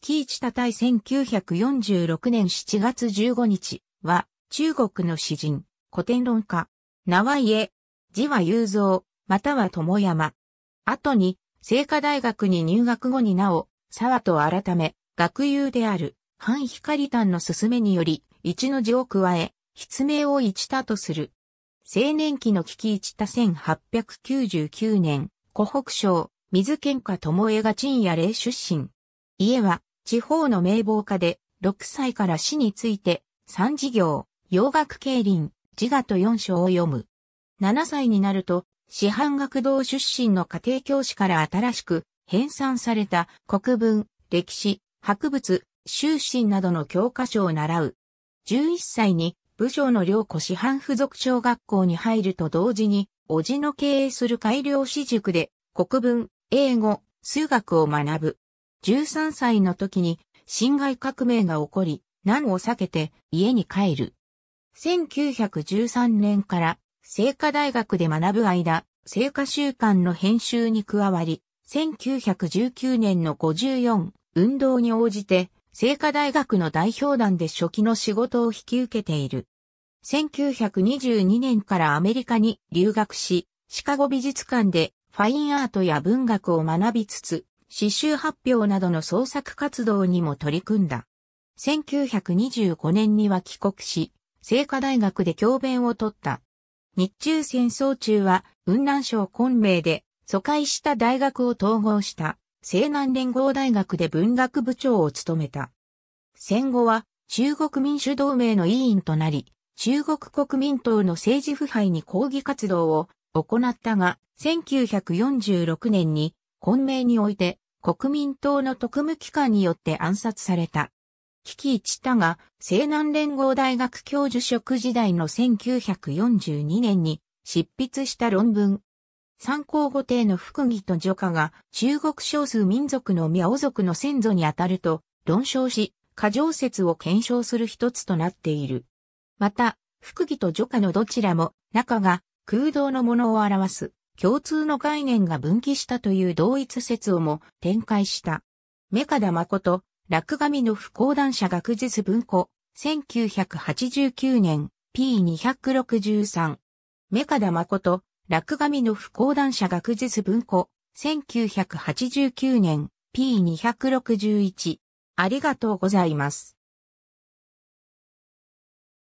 貴一多対1946年7月15日は、中国の詩人、古典論家、名は家、字は雄三、または友山。後に、聖火大学に入学後になお、沢と改め、学友である、半光丹の勧めにより、一の字を加え、筆名を一多とする。青年期の危機一多1899年、湖北省、水県下友江が陳野霊出身。家は、地方の名簿家で、6歳から死について、3事業、洋楽競輪、自我と4章を読む。7歳になると、師範学堂出身の家庭教師から新しく編纂された国文、歴史、博物、修身などの教科書を習う。11歳に部署の良子師範附属小学校に入ると同時に、叔父の経営する改良私塾で国文、英語、数学を学ぶ。13歳の時に侵害革命が起こり、難を避けて家に帰る。1913年から聖火大学で学ぶ間、聖火週間の編集に加わり、1919年の54運動に応じて、聖火大学の代表団で初期の仕事を引き受けている。1922年からアメリカに留学し、シカゴ美術館でファインアートや文学を学びつつ、詩集発表などの創作活動にも取り組んだ。1925年には帰国し、聖火大学で教鞭を取った。日中戦争中は、雲南省昆明で、疎開した大学を統合した、西南連合大学で文学部長を務めた。戦後は、中国民主同盟の委員となり、中国国民党の政治腐敗に抗議活動を行ったが、1946年に混迷において、国民党の特務機関によって暗殺された。危機一多が、西南連合大学教授職時代の1942年に執筆した論文。参考後帝の副義と女家が中国少数民族の苗族の先祖にあたると論証し、過剰説を検証する一つとなっている。また、副義と女家のどちらも中が空洞のものを表す。共通の概念が分岐したという同一説をも展開した。メカダ誠、落紙の不講談者学術文庫、1989年 P263。メカダ誠、落紙の不講談者学術文庫、1989年 P261。ありがとうございます。